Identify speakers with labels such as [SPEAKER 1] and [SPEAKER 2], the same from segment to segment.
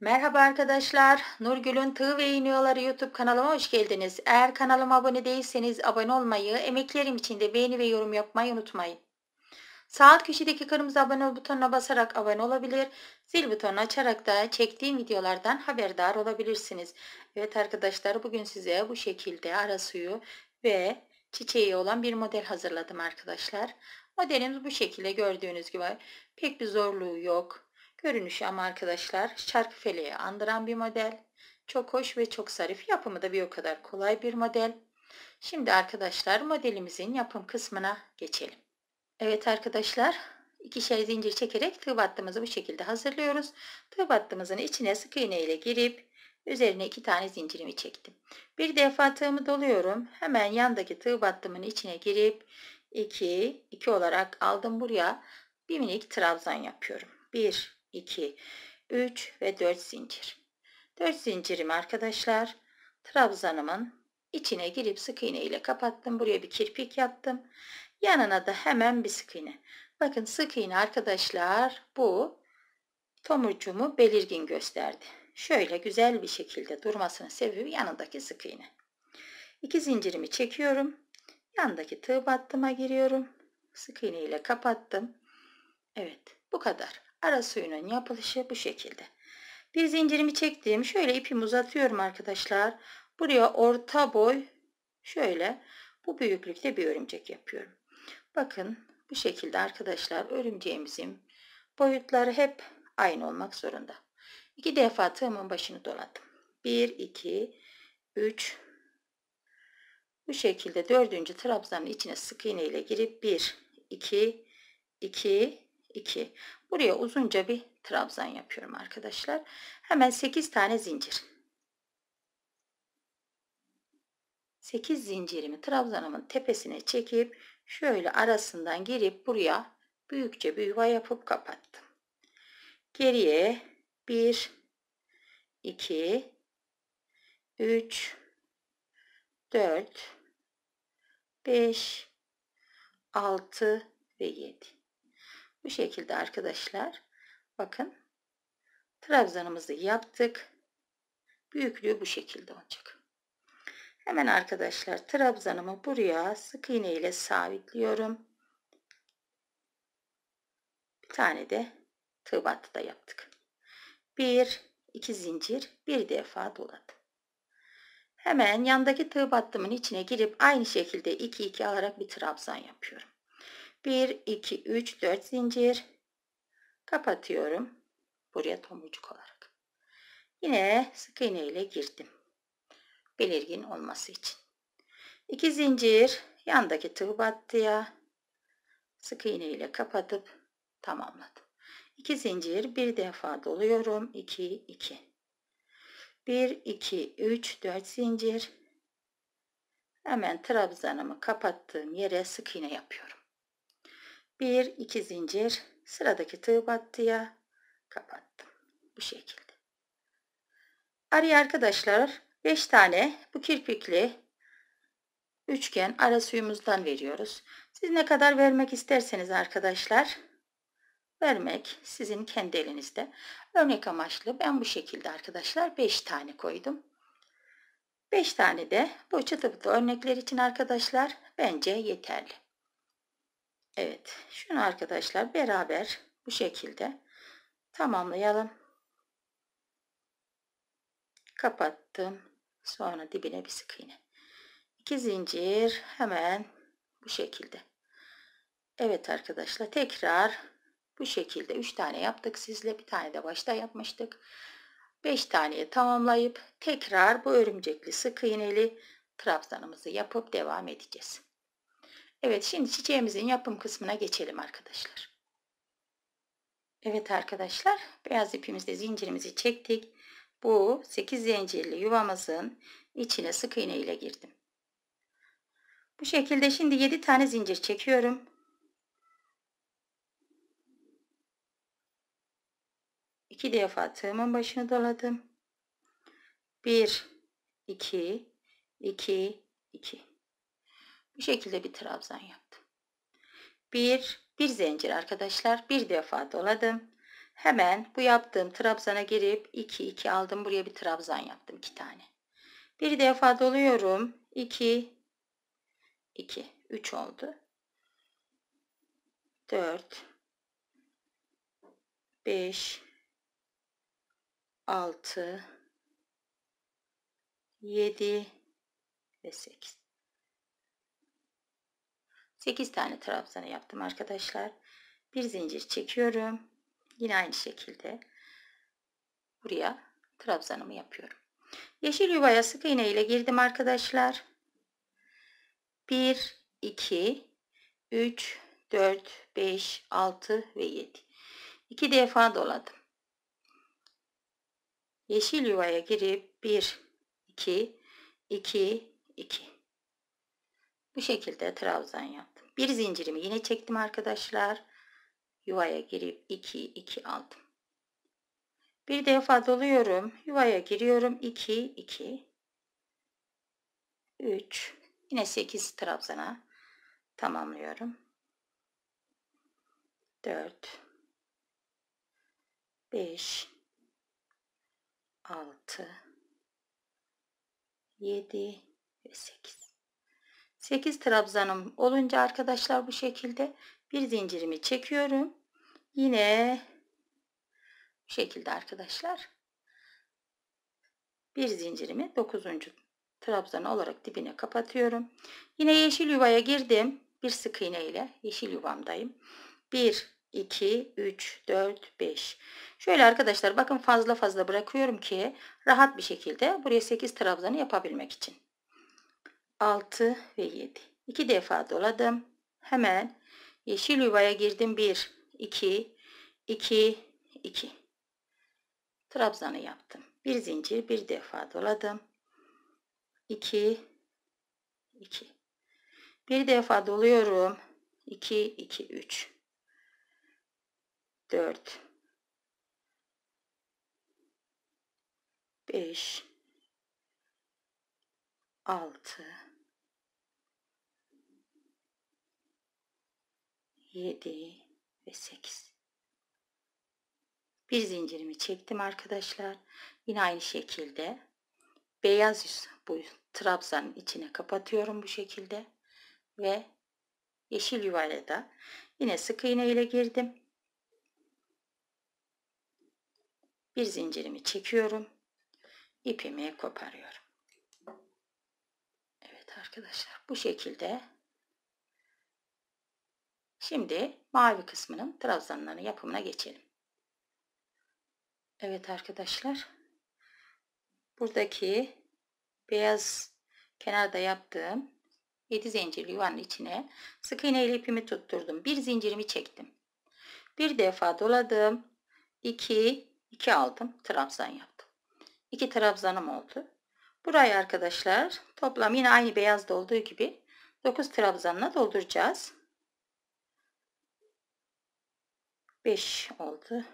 [SPEAKER 1] Merhaba arkadaşlar. Nurgül'ün Tığ ve İğniyorları YouTube kanalıma hoş geldiniz. Eğer kanalıma abone değilseniz abone olmayı, emeklerim için de beğeni ve yorum yapmayı unutmayın. Sağ alt köşedeki kırmızı abone ol butonuna basarak abone olabilir. Zil butonunu açarak da çektiğim videolardan haberdar olabilirsiniz. Evet arkadaşlar bugün size bu şekilde ara suyu ve çiçeği olan bir model hazırladım arkadaşlar. Modelimiz bu şekilde gördüğünüz gibi. Pek bir zorluğu yok. Görünüşü ama arkadaşlar feleği andıran bir model. Çok hoş ve çok zarif. Yapımı da bir o kadar kolay bir model. Şimdi arkadaşlar modelimizin yapım kısmına geçelim. Evet arkadaşlar ikişer zincir çekerek tığ battığımızı bu şekilde hazırlıyoruz. Tığ battığımızın içine sık iğne ile girip üzerine iki tane zincirimi çektim. Bir defa tığımı doluyorum. Hemen yandaki tığ battımın içine girip 2 2 olarak aldım buraya bir minik trabzan yapıyorum. 1 2, 3 ve 4 zincir. 4 zincirim arkadaşlar trabzanımın içine girip sık iğne ile kapattım. Buraya bir kirpik yaptım. Yanına da hemen bir sık iğne. Bakın sık iğne arkadaşlar bu tomurcumu belirgin gösterdi. Şöyle güzel bir şekilde durmasını seviyorum yanındaki sık iğne. İki zincirimi çekiyorum. Yandaki tığ battıma giriyorum. Sık iğne ile kapattım. Evet bu kadar. Ara suyunun yapılışı bu şekilde. Bir zincirimi çektim. Şöyle ipimi uzatıyorum arkadaşlar. Buraya orta boy şöyle bu büyüklükte bir örümcek yapıyorum. Bakın bu şekilde arkadaşlar örümceğimizin boyutları hep aynı olmak zorunda. İki defa tığımın başını doladım. 1, 2, 3. Bu şekilde dördüncü trabzanın içine sık iğne ile girip 1, 2, 2, 2. Buraya uzunca bir trabzan yapıyorum arkadaşlar. Hemen 8 tane zincir. 8 zincirimi trabzanımın tepesine çekip şöyle arasından girip buraya büyükçe bir yuva yapıp kapattım. Geriye 1 2 3 4 5 6 ve 7 bu şekilde arkadaşlar bakın trabzanımızı yaptık. Büyüklüğü bu şekilde olacak. Hemen arkadaşlar trabzanımı buraya sık iğne ile sabitliyorum. Bir tane de tığ battı da yaptık. Bir, iki zincir, bir defa doladım. Hemen yandaki tığ battımın içine girip aynı şekilde iki iki alarak bir trabzan yapıyorum. 1, 2, 3, 4 zincir. Kapatıyorum. Buraya tomucuk olarak. Yine sık iğne ile girdim. Belirgin olması için. 2 zincir yandaki tığ battıya sık iğne ile kapatıp tamamladım. 2 zincir bir defa doluyorum. 2, 2. 1, 2, 3, 4 zincir. Hemen trabzanımı kapattığım yere sık iğne yapıyorum. 1 2 zincir sıradaki tığ battıya kapattım. Bu şekilde. Araya arkadaşlar 5 tane bu kirpikli üçgen ara suyumuzdan veriyoruz. Siz ne kadar vermek isterseniz arkadaşlar vermek sizin kendi elinizde. Örnek amaçlı ben bu şekilde arkadaşlar 5 tane koydum. 5 tane de bu çıtı örnekler için arkadaşlar bence yeterli. Evet şunu arkadaşlar beraber bu şekilde tamamlayalım. Kapattım. Sonra dibine bir sık iğne. 2 zincir hemen bu şekilde. Evet arkadaşlar tekrar bu şekilde 3 tane yaptık sizle bir tane de başta yapmıştık. 5 taneyi tamamlayıp tekrar bu örümcekli sık iğneli trabzanımızı yapıp devam edeceğiz. Evet şimdi çiçeğimizin yapım kısmına geçelim arkadaşlar. Evet arkadaşlar beyaz ipimizde zincirimizi çektik. Bu 8 zincirli yuvamızın içine sık iğne ile girdim. Bu şekilde şimdi 7 tane zincir çekiyorum. İki defa tığımın başını doladım. 1 2 2 2 bu şekilde bir trabzan yaptım. Bir, bir zincir arkadaşlar. Bir defa doladım. Hemen bu yaptığım trabzana girip 2 2 aldım. Buraya bir trabzan yaptım 2 tane. Bir defa doluyorum. 2 2 3 oldu. 4 5 6 7 ve 8 8 tane trabzanı yaptım arkadaşlar. Bir zincir çekiyorum. Yine aynı şekilde buraya trabzanımı yapıyorum. Yeşil yuvaya sık iğne ile girdim arkadaşlar. 1 2 3 4 5 6 ve 7. 2 defa doladım. Yeşil yuvaya girip 1 2 2 2 bu şekilde trabzan yaptım. Bir zincirimi yine çektim arkadaşlar. Yuvaya girip 2 2 aldım. Bir defa doluyorum. Yuvaya giriyorum. 2 2 3 yine 8 trabzana tamamlıyorum. 4 5 6 7 ve 8 8 trabzanım olunca arkadaşlar bu şekilde bir zincirimi çekiyorum. Yine bu şekilde arkadaşlar. Bir zincirimi 9. trabzan olarak dibine kapatıyorum. Yine yeşil yuvaya girdim. Bir sık iğne ile yeşil yuvamdayım. 1 2 3 4 5. Şöyle arkadaşlar bakın fazla fazla bırakıyorum ki rahat bir şekilde buraya 8 trabzanı yapabilmek için. 6 ve 7. 2 defa doladım. Hemen yeşil yuvaya girdim. 1, 2, 2, 2. Trabzanı yaptım. Bir zincir bir defa doladım. 2, 2. Bir defa doluyorum. 2, 2, 3. 4. 5 altı, yedi ve sekiz. Bir zincirimi çektim arkadaşlar. Yine aynı şekilde beyaz yüz bu trabzanın içine kapatıyorum bu şekilde ve yeşil yuvaya da yine sık iğne ile girdim. Bir zincirimi çekiyorum. ipimi koparıyorum arkadaşlar. Bu şekilde. Şimdi mavi kısmının trabzanların yapımına geçelim. Evet arkadaşlar. Buradaki beyaz kenarda yaptığım 7 zincirli yuvanın içine sık iğne ile ipimi tutturdum. Bir zincirimi çektim. Bir defa doladım. 2 2 aldım. Trabzan yaptım. 2 trabzanım oldu. Burayı arkadaşlar toplam yine aynı beyazda olduğu gibi 9 trabzanla dolduracağız. 5 oldu.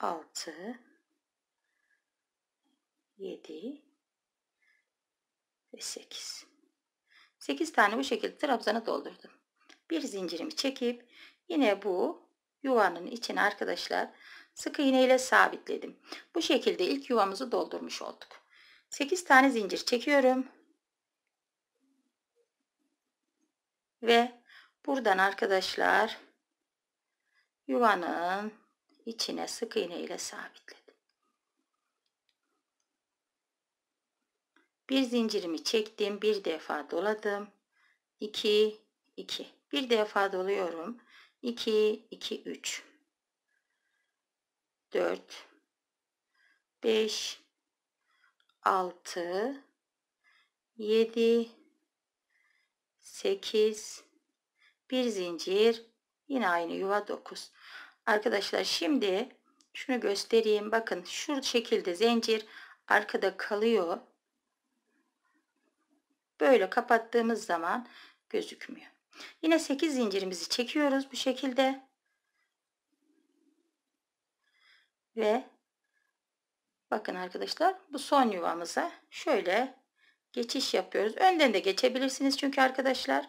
[SPEAKER 1] 6 7 ve 8 8 tane bu şekilde trabzanı doldurdum. Bir zincirimi çekip yine bu yuvanın içine arkadaşlar sık iğne ile sabitledim. Bu şekilde ilk yuvamızı doldurmuş olduk. 8 tane zincir çekiyorum. Ve buradan arkadaşlar yuvanın içine sık iğne ile sabitledim. Bir zincirimi çektim. Bir defa doladım. 2 2 bir defa doluyorum 2 2 3 4 5 6 7 8 bir zincir yine aynı yuva 9 arkadaşlar şimdi şunu göstereyim bakın şu şekilde zincir arkada kalıyor böyle kapattığımız zaman gözükmüyor yine 8 zincirimizi çekiyoruz bu şekilde ve bakın arkadaşlar bu son yuvamıza şöyle geçiş yapıyoruz. Önden de geçebilirsiniz çünkü arkadaşlar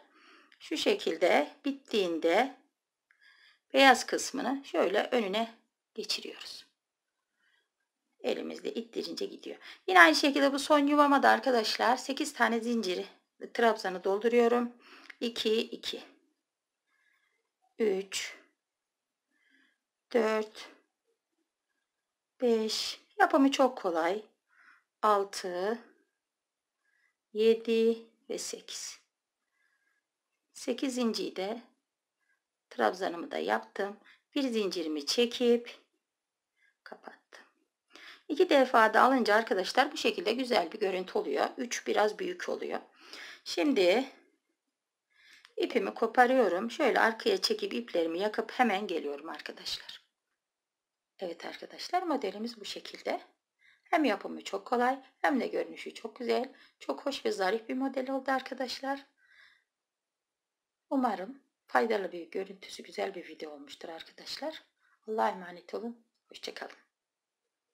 [SPEAKER 1] şu şekilde bittiğinde beyaz kısmını şöyle önüne geçiriyoruz. Elimizde ittirince gidiyor. Yine aynı şekilde bu son yuvama da arkadaşlar 8 tane zincir trabzanı dolduruyorum. 2 2 3 4 5 yapımı çok kolay 6 7 ve 8 8. de trabzanımı da yaptım bir zincirimi çekip kapattım İki defa da alınca arkadaşlar bu şekilde güzel bir görüntü oluyor 3 biraz büyük oluyor şimdi ipimi koparıyorum şöyle arkaya çekip iplerimi yakıp hemen geliyorum arkadaşlar Evet arkadaşlar modelimiz bu şekilde. Hem yapımı çok kolay hem de görünüşü çok güzel. Çok hoş ve zarif bir model oldu arkadaşlar. Umarım faydalı bir görüntüsü güzel bir video olmuştur arkadaşlar. Allah'a emanet olun. Hoşçakalın.